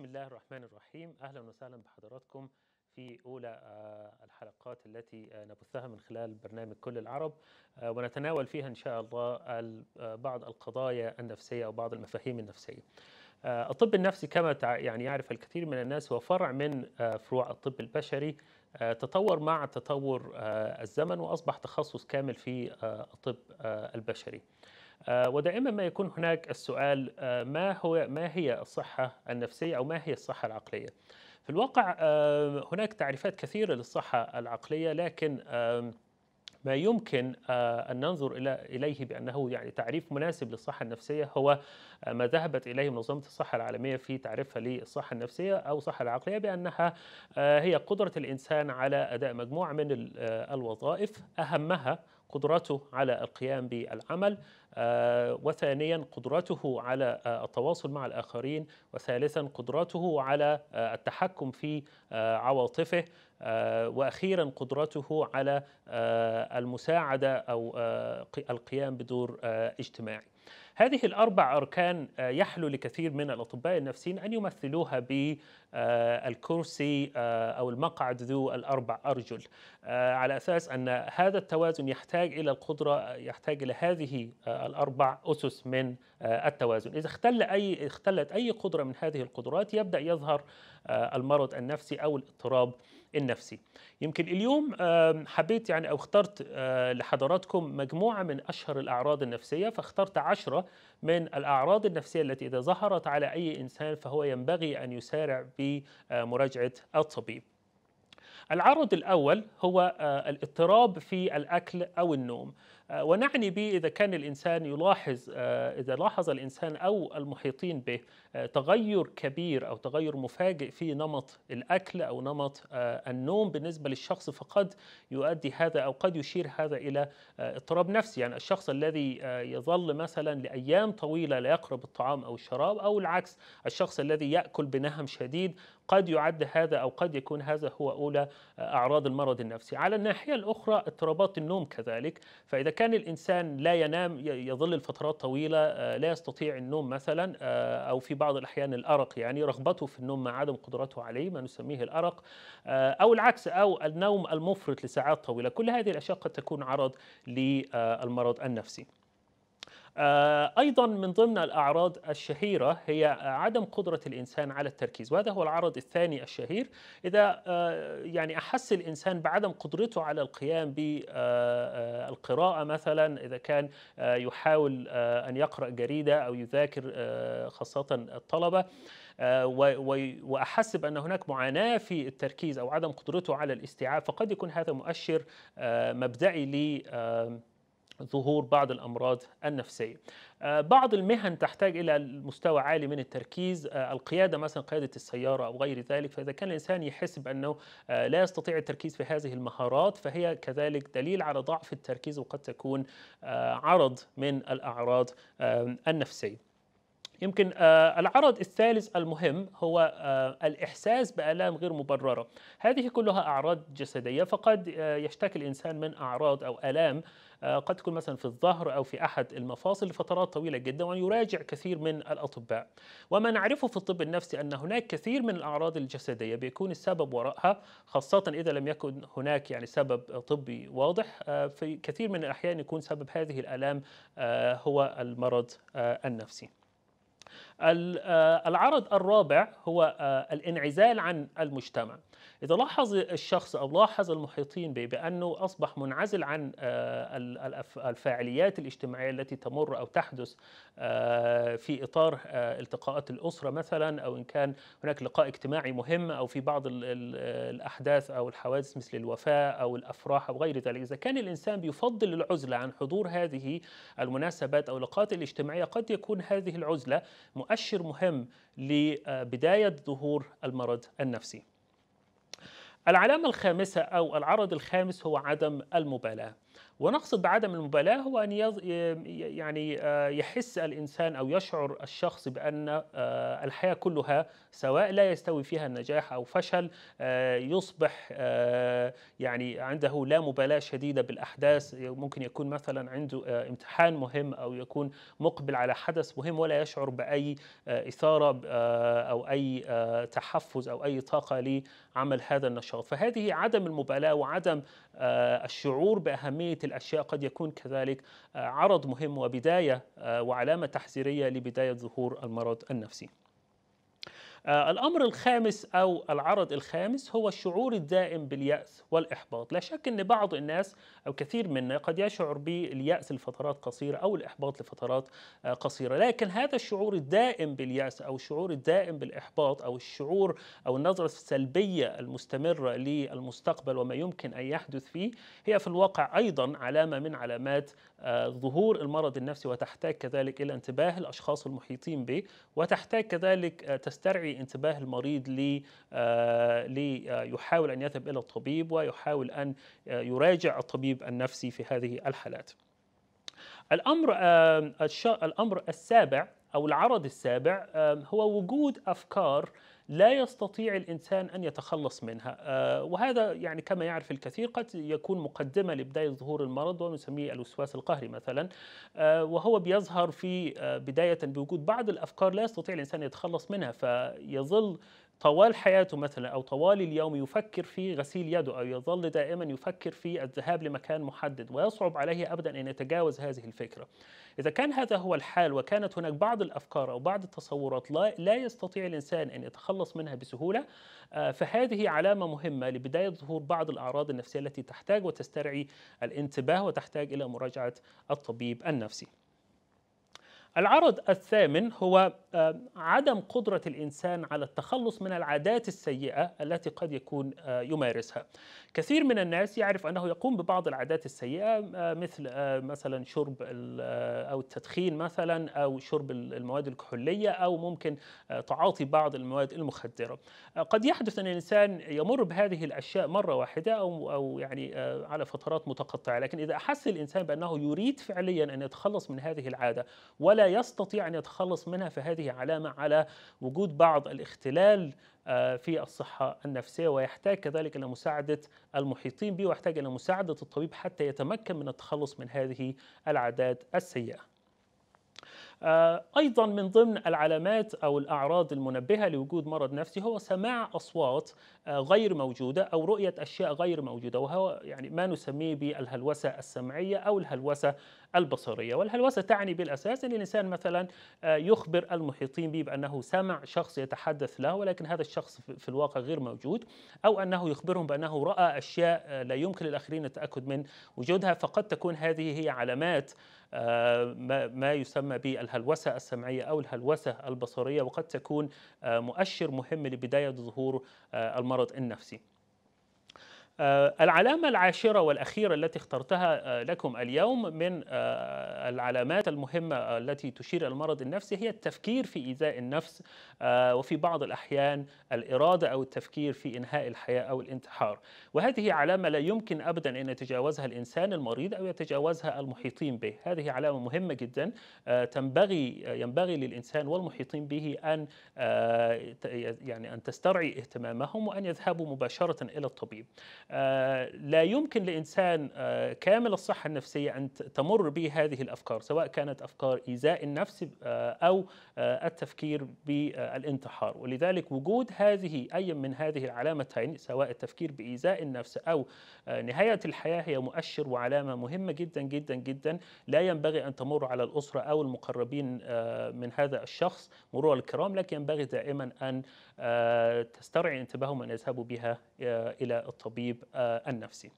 بسم الله الرحمن الرحيم اهلا وسهلا بحضراتكم في اولى آه، الحلقات التي آه، نبثها من خلال برنامج كل العرب آه، ونتناول فيها ان شاء الله بعض القضايا النفسيه او بعض المفاهيم النفسيه. الطب النفسي كما يعني يعرف الكثير من الناس هو فرع من فروع الطب البشري تطور مع تطور الزمن واصبح تخصص كامل في الطب البشري. آه، ودائما ما يكون هناك السؤال آه، ما هو ما هي الصحة النفسية أو ما هي الصحة العقلية؟ في الواقع آه، هناك تعريفات كثيرة للصحة العقلية لكن ما يمكن أن ننظر إليه بأنه يعني تعريف مناسب للصحة النفسية هو ما ذهبت إليه منظمة الصحة العالمية في تعريفها للصحة النفسية أو الصحة العقلية بأنها هي قدرة الإنسان على أداء مجموعة من الوظائف أهمها قدرته على القيام بالعمل آه، وثانيا قدرته على آه، التواصل مع الآخرين وثالثا قدرته على آه، التحكم في عواطفه واخيرا قدرته على المساعده او القيام بدور اجتماعي هذه الأربع أركان آه، يحلو لكثير من الأطباء النفسيين أن يمثلوها بالكرسي آه، آه، أو المقعد ذو الأربع أرجل على أساس أن هذا التوازن يحتاج إلى القدرة يحتاج إلى هذه الأربع أسس من التوازن إذا اختل أي اختلت أي قدرة من هذه القدرات يبدأ يظهر المرض النفسي أو الاضطراب النفسي يمكن اليوم حبيت يعني أو اخترت آه، لحضراتكم مجموعة من أشهر الأعراض النفسية فاخترت عشرة من الأعراض النفسية التي إذا ظهرت على أي إنسان فهو ينبغي أن يسارع بمراجعة الطبيب العرض الأول هو آه، الاضطراب في الأكل أو النوم آه، ونعني به إذا كان الإنسان يلاحظ آه، إذا لاحظ الإنسان أو المحيطين به آه، تغير كبير أو تغير مفاجئ في نمط الأكل أو نمط النوم بالنسبة للشخص فقد يؤدي هذا أو قد يشير هذا إلى اضطراب نفسي يعني الشخص الذي يظل مثلا لأيام طويلة لا يقرب الطعام أو الشراب أو العكس الشخص الذي يأكل بنهم شديد قد يعد هذا أو قد يكون هذا هو أولى أعراض المرض النفسي على الناحية الأخرى اضطرابات النوم كذلك فإذا كان الإنسان لا ينام يظل لفترات طويلة آه، لا يستطيع النوم مثلا آه، أو في بعض الأحيان الأرق يعني رغبته في النوم مع عدم قدرته عليه ما نسميه الأرق آه، أو العكس أو النوم المفرط لساعات طويلة كل هذه الأشياء قد تكون عرض للمرض النفسي آه، ايضا من ضمن الاعراض الشهيره هي عدم قدره الانسان على التركيز وهذا هو العرض الثاني الشهير اذا آه، يعني احس الانسان بعدم قدرته على القيام بالقراءه آه، مثلا اذا كان يحاول ان يقرا جريده او يذاكر خاصه الطلبه واحس بان هناك معاناه في التركيز او عدم قدرته على الاستيعاب فقد يكون هذا مؤشر مبدئي ل ظهور بعض الأمراض النفسية آه، بعض المهن تحتاج إلى مستوى عالي من التركيز آه، القيادة مثلا قيادة السيارة أو غير ذلك فإذا كان الإنسان يحس بأنه آه، لا يستطيع التركيز في هذه المهارات فهي كذلك دليل على ضعف التركيز وقد تكون عرض من الأعراض النفسية يمكن آه، العرض الثالث المهم هو آه، الإحساس بآلام غير مبررة هذه كلها أعراض جسدية فقد آه، يشتكي الإنسان من أعراض أو آلام قد تكون مثلا في الظهر او في احد المفاصل لفترات طويله جدا ويراجع كثير من الاطباء وما نعرفه في الطب النفسي ان هناك كثير من الاعراض الجسديه بيكون السبب وراءها خاصه اذا لم يكن هناك يعني سبب طبي واضح في كثير من الاحيان يكون سبب هذه الالام هو المرض النفسي آه، العرض الرابع هو آه، الانعزال عن المجتمع إذا لاحظ الشخص أو لاحظ المحيطين به بأنه أصبح منعزل عن آه، الفاعليات الاجتماعية التي تمر أو تحدث آه، في إطار آه، التقاءات الأسرة مثلا أو إن كان هناك لقاء اجتماعي مهم أو في بعض الأحداث أو الحوادث مثل الوفاة أو الأفراح أو غير ذلك إذا كان الإنسان بيفضل العزلة عن حضور هذه المناسبات أو اللقاءات الاجتماعية قد يكون هذه العزلة مؤشر مهم لبداية ظهور المرض النفسي العلامة الخامسة أو العرض الخامس هو عدم المبالاة ونقصد بعدم المبالاة هو أن يض... يعني آه، يحس الإنسان أو يشعر الشخص بأن آه، الحياة كلها سواء لا يستوي فيها النجاح أو فشل آه، يصبح يعني عنده لا مبالاة شديدة بالأحداث ممكن يكون مثلا عنده امتحان مهم أو يكون مقبل على حدث مهم ولا يشعر بأي إثارة أو أي تحفز أو أي طاقة لعمل هذا النشاط فهذه عدم المبالاة وعدم آه، الشعور باهميه الاشياء قد يكون كذلك آه، عرض مهم وبدايه آه، وعلامه تحذيريه لبدايه ظهور المرض النفسي آه، الأمر الخامس أو العرض الخامس هو الشعور الدائم باليأس والإحباط لا شك أن بعض الناس أو كثير منا قد يشعر باليأس لفترات قصيرة أو الإحباط لفترات آه، قصيرة لكن هذا الشعور الدائم باليأس أو الشعور الدائم بالإحباط أو الشعور أو النظرة السلبية المستمرة للمستقبل وما يمكن أن يحدث فيه هي في الواقع أيضا علامة من علامات آه، ظهور المرض النفسي وتحتاج كذلك إلى انتباه الأشخاص المحيطين به وتحتاج كذلك تسترعي يثري انتباه المريض لي آه، ليحاول آه، أن يذهب إلى الطبيب ويحاول أن آه، يراجع الطبيب النفسي في هذه الحالات الأمر الأمر السابع أو العرض السابع هو وجود أفكار لا يستطيع الانسان ان يتخلص منها آه، وهذا يعني كما يعرف الكثير قد يكون مقدمه لبدايه ظهور المرض ونسميه الوسواس القهري مثلا آه، وهو بيظهر في آه، بدايه بوجود بعض الافكار لا يستطيع الانسان يتخلص منها فيظل طوال حياته مثلا أو طوال اليوم يفكر في غسيل يده أو يظل دائما يفكر في الذهاب لمكان محدد ويصعب عليه أبدا أن يتجاوز هذه الفكرة إذا كان هذا هو الحال وكانت هناك بعض الأفكار أو بعض التصورات لا, لا يستطيع الإنسان أن يتخلص منها بسهولة آه، فهذه علامة مهمة لبداية ظهور بعض الأعراض النفسية التي تحتاج وتسترعي الانتباه وتحتاج إلى مراجعة الطبيب النفسي العرض الثامن هو عدم قدرة الإنسان على التخلص من العادات السيئة التي قد يكون يمارسها كثير من الناس يعرف أنه يقوم ببعض العادات السيئة مثل مثلا شرب أو التدخين مثلا أو شرب المواد الكحولية أو ممكن تعاطي بعض المواد المخدرة قد يحدث أن الإنسان يمر بهذه الأشياء مرة واحدة أو أو يعني على فترات متقطعة لكن إذا أحس الإنسان بأنه يريد فعليا أن يتخلص من هذه العادة ولا يستطيع أن يتخلص منها فهذه هذه علامة على وجود بعض الاختلال آه، في الصحة النفسية ويحتاج كذلك إلى مساعدة المحيطين به ويحتاج إلى مساعدة الطبيب حتى يتمكن من التخلص من هذه العادات السيئة. آه، أيضا من ضمن العلامات أو الأعراض المنبهة لوجود مرض نفسي هو سماع أصوات آه، غير موجودة أو رؤية أشياء غير موجودة وهو يعني ما نسميه بالهلوسة السمعية أو الهلوسة البصرية والهلوسة تعني بالأساس أن الإنسان مثلا آه، يخبر المحيطين به بأنه سمع شخص يتحدث له ولكن هذا الشخص في الواقع غير موجود أو أنه يخبرهم بأنه رأى أشياء لا يمكن للآخرين التأكد من وجودها فقد تكون هذه هي علامات ما يسمى بالهلوسة الهلوسة السمعية أو الهلوسة البصرية وقد تكون آه، مؤشر مهم لبداية ظهور آه، المرض النفسي آه، العلامة العاشرة والأخيرة التي اخترتها آه، لكم اليوم من آه، العلامات المهمة التي تشير المرض النفسي هي التفكير في إيذاء النفس وفي بعض الأحيان الإرادة أو التفكير في إنهاء الحياة أو الانتحار وهذه علامة لا يمكن أبدا أن يتجاوزها الإنسان المريض أو يتجاوزها المحيطين به هذه علامة مهمة جدا تنبغي ينبغي للإنسان والمحيطين به أن يعني أن تسترعي اهتمامهم وأن يذهبوا مباشرة إلى الطبيب آه، لا يمكن لإنسان آه، كامل الصحة النفسية أن تمر به هذه الأفكار سواء كانت أفكار إيذاء النفس آه، أو التفكير بالانتحار ولذلك وجود هذه أي من هذه العلامتين سواء التفكير بإيذاء النفس أو نهاية الحياة هي مؤشر وعلامة مهمة جدا جدا جدا لا ينبغي أن تمر على الأسرة أو المقربين من هذا الشخص مرور الكرام لكن ينبغي دائما أن آه، تسترعي انتباههم أن يذهبوا بها آه، إلى الطبيب آه، النفسي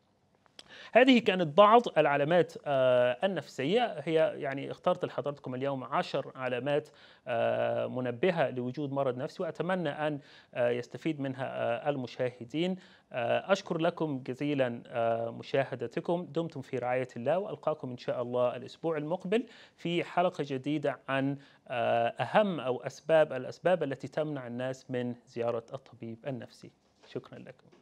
هذه كانت بعض العلامات آه، النفسية هي يعني اخترت لحضرتكم اليوم عشر علامات آه، منبهة لوجود مرض نفسي وأتمنى أن آه، يستفيد منها المشاهدين أشكر لكم جزيلا مشاهدتكم دمتم في رعاية الله وألقاكم إن شاء الله الأسبوع المقبل في حلقة جديدة عن أهم أو أسباب الأسباب التي تمنع الناس من زيارة الطبيب النفسي شكرا لكم